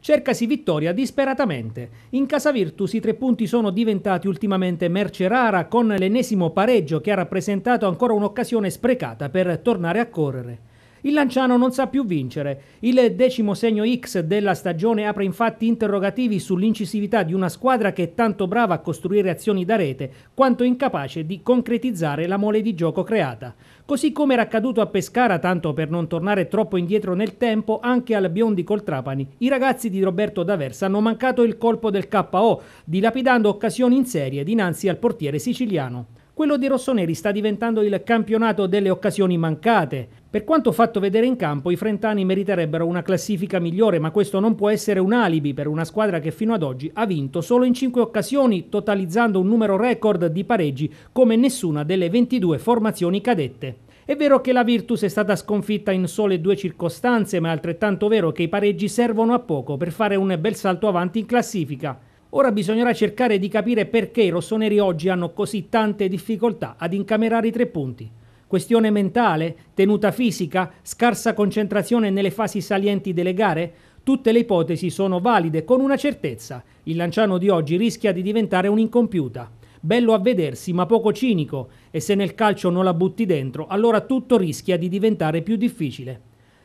cercasi vittoria disperatamente. In casa Virtus i tre punti sono diventati ultimamente merce rara con l'ennesimo pareggio che ha rappresentato ancora un'occasione sprecata per tornare a correre. Il Lanciano non sa più vincere. Il decimo segno X della stagione apre infatti interrogativi sull'incisività di una squadra che è tanto brava a costruire azioni da rete quanto incapace di concretizzare la mole di gioco creata. Così come era accaduto a Pescara, tanto per non tornare troppo indietro nel tempo, anche al Biondi col Trapani, i ragazzi di Roberto D'Aversa hanno mancato il colpo del KO, dilapidando occasioni in serie dinanzi al portiere siciliano quello di rossoneri sta diventando il campionato delle occasioni mancate. Per quanto fatto vedere in campo, i frentani meriterebbero una classifica migliore, ma questo non può essere un alibi per una squadra che fino ad oggi ha vinto solo in 5 occasioni, totalizzando un numero record di pareggi come nessuna delle 22 formazioni cadette. È vero che la Virtus è stata sconfitta in sole due circostanze, ma è altrettanto vero che i pareggi servono a poco per fare un bel salto avanti in classifica. Ora bisognerà cercare di capire perché i rossoneri oggi hanno così tante difficoltà ad incamerare i tre punti. Questione mentale, tenuta fisica, scarsa concentrazione nelle fasi salienti delle gare? Tutte le ipotesi sono valide con una certezza. Il Lanciano di oggi rischia di diventare un'incompiuta. Bello a vedersi ma poco cinico e se nel calcio non la butti dentro allora tutto rischia di diventare più difficile.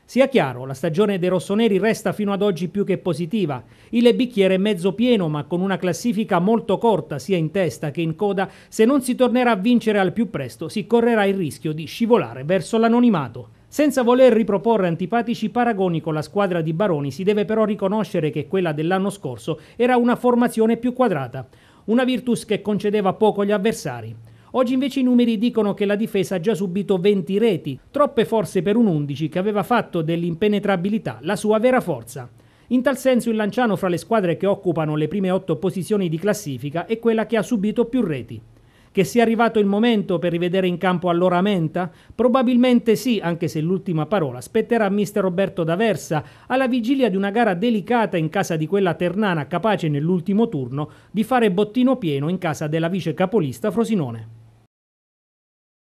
Sia chiaro, la stagione dei rossoneri resta fino ad oggi più che positiva. Il bicchiere è mezzo pieno, ma con una classifica molto corta sia in testa che in coda, se non si tornerà a vincere al più presto, si correrà il rischio di scivolare verso l'anonimato. Senza voler riproporre antipatici paragoni con la squadra di Baroni, si deve però riconoscere che quella dell'anno scorso era una formazione più quadrata, una Virtus che concedeva poco agli avversari. Oggi invece i numeri dicono che la difesa ha già subito 20 reti, troppe forse per un 11 che aveva fatto dell'impenetrabilità la sua vera forza. In tal senso il Lanciano fra le squadre che occupano le prime otto posizioni di classifica è quella che ha subito più reti. Che sia arrivato il momento per rivedere in campo allora Menta? Probabilmente sì, anche se l'ultima parola spetterà a mister Roberto D'Aversa alla vigilia di una gara delicata in casa di quella Ternana capace nell'ultimo turno di fare bottino pieno in casa della vice capolista Frosinone.